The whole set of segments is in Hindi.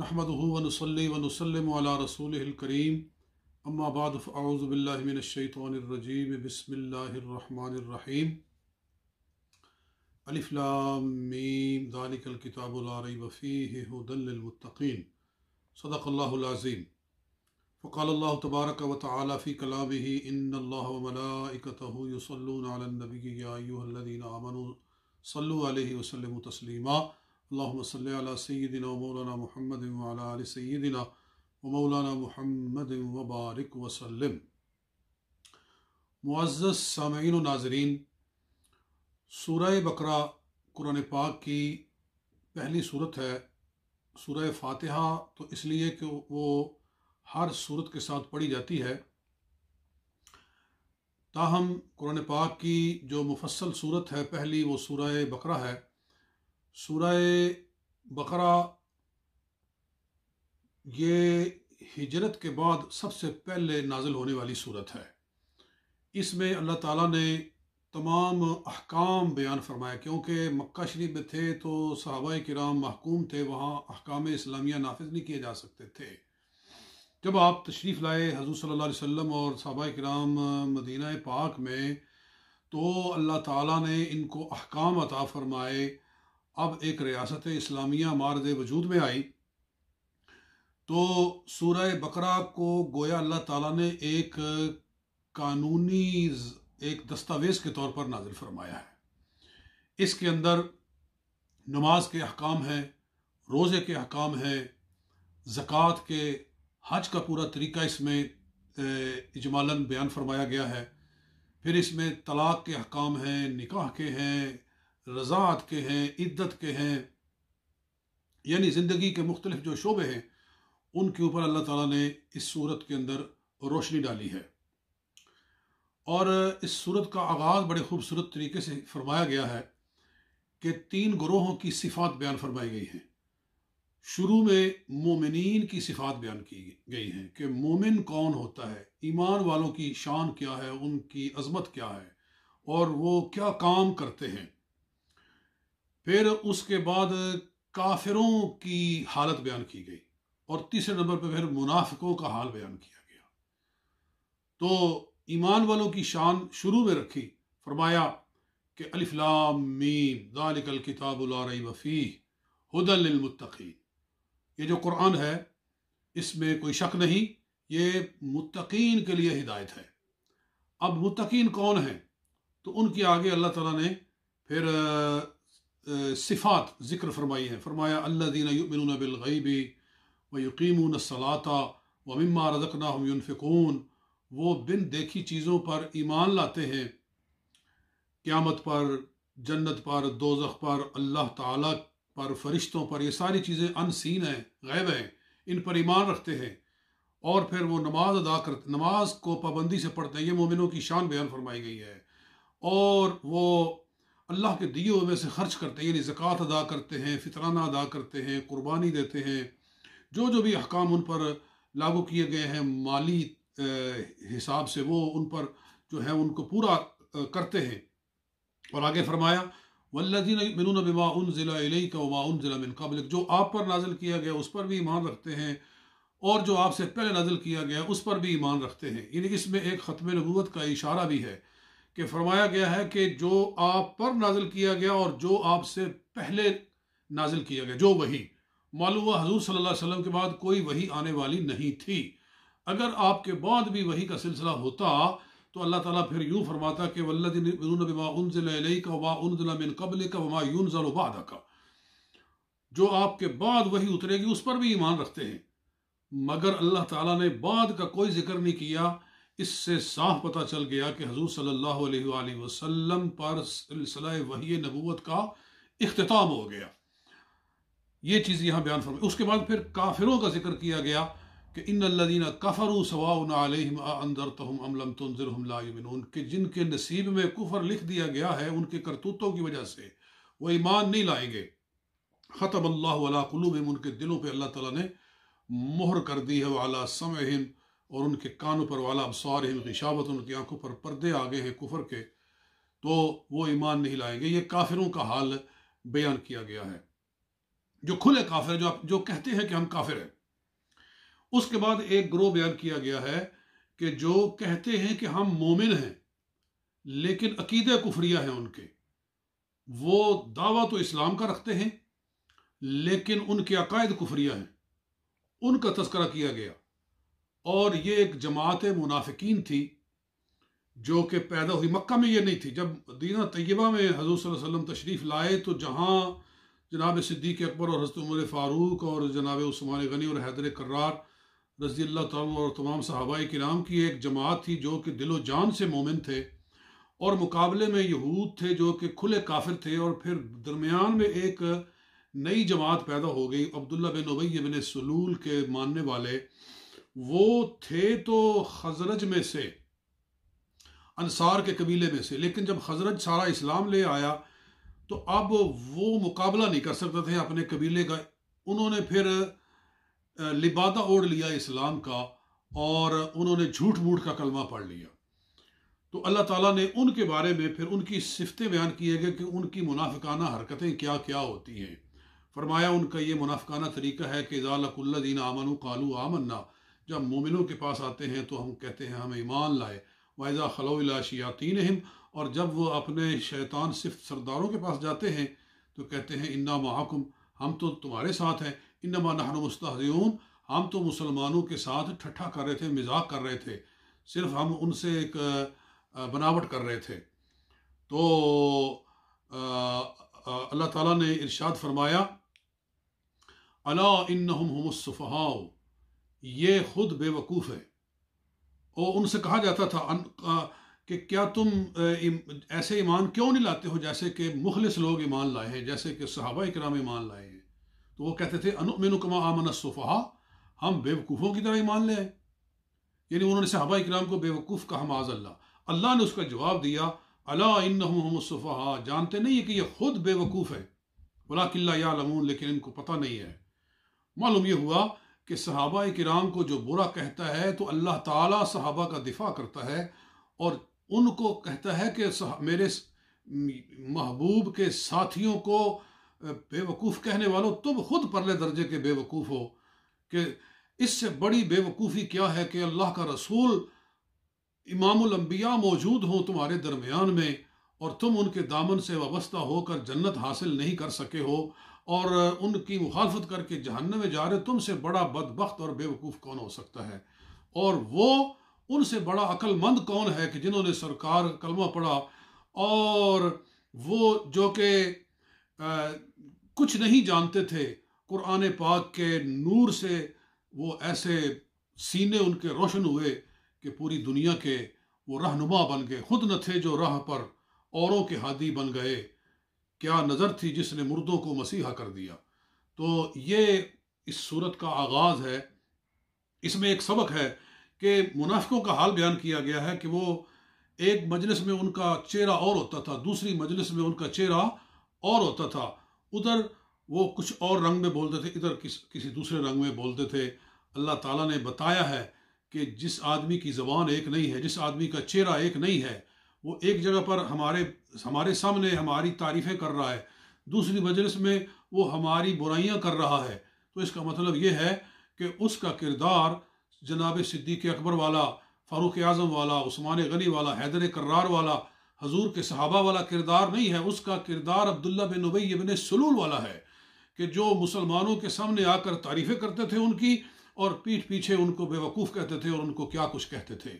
नहमदल वनसलम रसूल करीम अम्माबाद आउज़बिल्लिमिनशैतरजीम बसमीम अलिफ़्लामीम दानिकल किताबुलरई वफ़ी हदलमतिन सदक़ल्लाज़ीम फ़क़ाल तबारक व ताली कलाम ही इन्ल्लाकतूसलनबी यादीन आमन सल वसलम तस्लिमा अल्लाम सल सैदिन मौलाना महमद वाल सैदिना व मौलाना महमद वबारक वसलम मुआज़ सामीन नाजरीन सूरह बकरा कुरान पाक की पहली सूरत है सूरह फातिहा तो इसलिए कि वो हर सूरत के साथ पढ़ी जाती है ताहम कुरान पाक की जो मुफसल सूरत है पहली वो सूरह बकरा है सूरह बकरा ये हिजरत के बाद सबसे पहले नाजिल होने वाली सूरत है इसमें अल्लाह ताला ने तमाम अहकाम बयान फरमाया क्योंकि मक्का शरीफ में थे तो सहाबा कराम महकूम थे वहाँ अहकाम इस्लामिया नाफिज नहीं किए जा सकते थे जब आप तशरीफ़ लाए हजू सल्ला वसम और सहाबा कराम मदीना पाक में तो अल्लाह ताला ने इनको अहकाम अता फरमाए अब एक रियासत इस्लामिया मार्ज वजूद में आई तो सूरह बकरा को गोया अल्लाह ताला ने एक कानूनी एक दस्तावेज़ के तौर पर नाजिल फरमाया है इसके अंदर नमाज के अहकाम हैं रोज़े के अहकाम हैं ज़क़़त के हज का पूरा तरीका इसमें इजमालन बयान फरमाया गया है फिर इसमें तलाक़ के अहकाम हैं निकाह के हैं रज़ात के हैं इद्दत के हैं यानी ज़िंदगी के मुख्तलिफ जो शोबे हैं उनके ऊपर अल्लाह ताला ने इस सूरत के अंदर रोशनी डाली है और इस सूरत का आगाज़ बड़े खूबसूरत तरीके से फरमाया गया है कि तीन ग्रोहों की सिफात बयान फरमाई गई हैं शुरू में मोमिन की सिफात बयान की गई हैं कि मोमिन कौन होता है ईमान वालों की शान क्या है उनकी अजमत क्या है और वो क्या काम करते हैं फिर उसके बाद काफिरों की हालत बयान की गई और तीसरे नंबर पर फिर मुनाफिकों का हाल बयान किया गया तो ईमान वालों की शान शुरू में रखी फरमाया कि अलिफ्लाम मीम दालिकल वफ़ी हदलमतकीन ये जो कुरान है इसमें कोई शक नहीं ये मुतकीन के लिए हिदायत है अब मुतकीन कौन है तो उनके आगे अल्लाह ताला ने फिर सिफ़ात ज़िक्र फरमाई है फरमाया अल्लाह दीना युमिन बिलगैबी व यकीमून सलाता व मम्मा रजकना हम युनफिकून वो बिन देखी चीज़ों पर ईमान लाते हैं क़्यामत पर जन्नत पर दोजख पर अल्लाह ताला पर फरिश्तों पर ये सारी चीज़ें अनसीन हैं गैब हैं इन पर ईमान रखते हैं और फिर वो नमाज अदा करते नमाज को पाबंदी से पढ़ते हैं ये मोमिनों की शान बयान फरमाई गई है और वो अल्लाह के दिए हुए में से खर्च करते हैं यानी ज़क़़त अदा करते हैं फितराना अदा करते हैं कुर्बानी देते हैं जो जो भी अहकाम उन पर लागू किए गए हैं माली हिसाब से वो उन पर जो है उनको पूरा करते हैं और आगे फरमाया वल्लिन मिनून बिमा ज़िला का वा उन ज़िला मिन जो आप पर नाजल किया गया उस पर भी ईमान रखते हैं और जो आपसे पहले नाजल किया गया उस पर भी ईमान रखते हैं यानी इसमें एक ख़त्म नबूत का इशारा भी है कि फरमाया गया है कि जो आप पर नाजिल किया गया और जो आपसे पहले नाजिल किया गया जो वही मालूम हुआ हजूर सल्ला अलैहि के बाद कोई वही आने वाली नहीं थी अगर आपके बाद भी वही का सिलसिला होता तो अल्लाह ताला फिर यूँ फरमाता कि वल्लिन का वाउन कबल का यून जलोबादा का जो आपके बाद वही उतरेगी उस पर भी ईमान रखते हैं मगर अल्लाह ताला ने बाद का कोई जिक्र नहीं किया इससे साफ पता चल गया कि हजूर सल्ला वसलम पर सिलसिला वही नबूत का अख्ताम हो गया ये चीज़ यहाँ बयान फरमाई उसके बाद फिर काफिरों का जिक्र किया गया कि इन लदीन कफर सवाउनदर तहम तनजरमिन उनके जिनके नसीब में कुफर लिख दिया गया है उनके करतूतों की वजह से वो ईमान नहीं लाएंगे ख़तम अल्लाह वला उनके दिलों पर अल्लाह तला ने मोहर कर दी है वाला समहिन और उनके कानों पर वाला अबसार हिम उनकी आंखों पर पर्दे आ गए हैं कुफर के तो वो ईमान नहीं लाएंगे ये काफिरों का हाल बयान किया गया है जो खुले काफिर जो जो कहते हैं कि हम काफिर हैं उसके बाद एक ग्रोह बयान किया गया है कि जो कहते हैं कि हम मोमिन हैं लेकिन अकीदे कुफरिया हैं उनके वो दावा तो इस्लाम का रखते हैं लेकिन उनके अकायद कुफरिया हैं उनका तस्करा किया गया और ये एक जमात मुनाफिकीन थी जो कि पैदा हुई मक्का में ये नहीं थी जब दीना तय्यबा में हजूर वसल्लम तशरीफ़ लाए तो जहाँ जनाब सिद्दीक अकबर और हजरत उमर फ़ारूक और जनाब उस्मान गनी और हैदर करार रजी अल्लाह और तमाम सहाबाई कराम की एक जमात थी जो कि दिलो जान से मोमिन थे और मुकाबले में यहूद थे जो कि खुले काफिर थे और फिर दरमियान में एक नई जमात पैदा हो गई अब्दुल्ला बिन उबैबिन सलूल के मानने वाले वो थे तो हजरत में से अनसार के कबीले में से लेकिन जब हजरत सारा इस्लाम ले आया तो अब वो मुकाबला नहीं कर सकते थे अपने कबीले का उन्होंने फिर लिबादा ओढ़ लिया इस्लाम का और उन्होंने झूठ मूठ का कलमा पढ़ लिया तो अल्लाह ताला ने उनके बारे में फिर उनकी सिफतें बयान की है कि उनकी मुनाफिकाना हरकतें क्या क्या होती हैं फरमाया उनका ये मुनाफिकाना तरीका है कि ज़ालकुल्लिन आमन कालू आमन्ना जब मोमिनों के पास आते हैं तो हम कहते हैं हम ईमान लाए वायजा खलोला शियातीन हम और जब वो अपने शैतान सिर्फ सरदारों के पास जाते हैं तो कहते हैं इन्ना महाकुम हम तो तुम्हारे साथ हैं इन्नमा नहन मुस्तून हम तो मुसलमानों के साथ ठट्ठा कर रहे थे मजाक कर रहे थे सिर्फ हम उनसे एक बनावट कर रहे थे तो अल्लाह ताला ने इरशाद फरमाया अला इन हम हमसफ़ाओ ये खुद बेवकूफ़ है और उनसे कहा जाता था अन, आ, कि क्या तुम ऐसे ईमान क्यों नहीं लाते हो जैसे कि मुखलिस लोग ईमान लाए हैं जैसे कि सहाबा कराम ईमान लाए हैं तो वो कहते थे अनुमिन कमा आमन हम बेवकूफ़ों की तरह ईमान लें यानी उन्होंने सहाबा कराम को बेवकूफ़ कहा माज अल्लाह ने उसका जवाब दिया अला जानते नहीं है कि यह खुद बेवकूफ़ है बला किल्ला या लमून लेकिन इनको पता नहीं है मालूम यह हुआ कि सहाबा कराम को जो बुरा कहता है तो अल्लाह ताला सहाबा का दिफा करता है और उनको कहता है कि मेरे महबूब के साथियों को बेवकूफ़ कहने वालों तुम खुद परले दर्जे के बेवकूफ़ हो कि इससे बड़ी बेवकूफ़ी क्या है कि अल्लाह का रसूल इमामुल मौजूद हों तुम्हारे दरमियान में और तुम उनके दामन से वाबस्ता होकर जन्नत हासिल नहीं कर सके हो और उनकी मुखालफत करके जहन्न में जा रहे तुमसे बड़ा बदबخت और बेवकूफ़ कौन हो सकता है और वो उनसे बड़ा अक्लमंद कौन है कि जिन्होंने सरकार कलमा पढ़ा और वो जो कि कुछ नहीं जानते थे कुरान पाक के नूर से वो ऐसे सीने उनके रोशन हुए कि पूरी दुनिया के वो रहनुमा बन गए खुद न थे जो राह पर औरों के हादी बन गए क्या नज़र थी जिसने मुर्दों को मसीहा कर दिया तो ये इस सूरत का आगाज़ है इसमें एक सबक है कि मुनाफिकों का हाल बयान किया गया है कि वो एक मजलिस में उनका चेहरा और होता था दूसरी मजलिस में उनका चेहरा और होता था उधर वो कुछ और रंग में बोलते थे इधर किस किसी दूसरे रंग में बोलते थे अल्लाह ताला ने बताया है कि जिस आदमी की ज़बान एक नहीं है जिस आदमी का चेहरा एक नहीं है वो एक जगह पर हमारे हमारे सामने हमारी तारीफ़ें कर रहा है दूसरी मजलिस में वो हमारी बुराइयां कर रहा है तो इसका मतलब ये है कि उसका किरदार जनाब सिद्दीक अकबर वाला फ़ारूक आज़म वाला उस्मान गनी वाला हैदर करार वाला हजूर के सहाबा वाला किरदार नहीं है उसका किरदार अब्दुल्ला बिन उबई बिन सलूल वाला है कि जो मुसलमानों के सामने आकर तारीफ़ें करते थे उनकी और पीठ पीछे उनको बेवकूफ़ कहते थे और उनको क्या कुछ कहते थे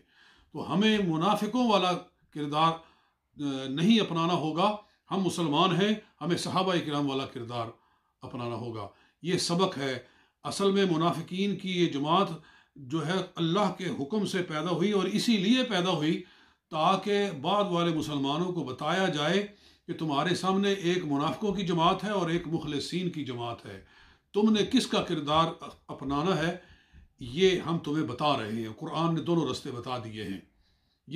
तो हमें मुनाफिकों वाला किरदार नहीं अपनाना होगा हम मुसलमान हैं हमें सहाबा कराम वाला किरदार अपनाना होगा ये सबक है असल में मुनाफिकीन की ये जमात जो है अल्लाह के हुक्म से पैदा हुई और इसीलिए पैदा हुई ताकि बाद वाले मुसलमानों को बताया जाए कि तुम्हारे सामने एक मुनाफिकों की जमात है और एक मुखलसिन की जमात है तुमने किसका किरदार अपनाना है ये हम तुम्हें बता रहे हैं कुरान ने दोनों रास्ते बता दिए हैं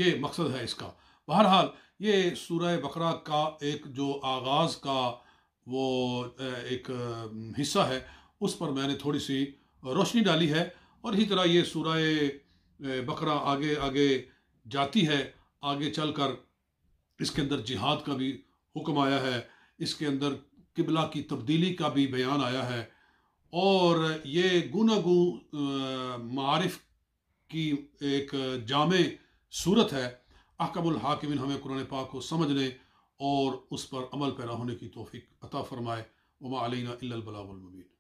ये मकसद है इसका बहरहाल ये सूर्य बकरा का एक जो आगाज़ का वो एक हिस्सा है उस पर मैंने थोड़ी सी रोशनी डाली है और इसी तरह ये सूर्य बकरा आगे आगे जाती है आगे चल कर इसके अंदर जिहाद का भी हुक्म आया है इसके अंदर किबला की तब्दीली का भी बयान आया है और ये गुनागु मारफ की एक जाम सूरत है अकबुल हाकिमिन हमें कुरान पाक को समझने और उस पर अमल पैरा होने की तोफ़ी अता फ़रमाए वमा अलैना इल्लल बलागुल मुबीन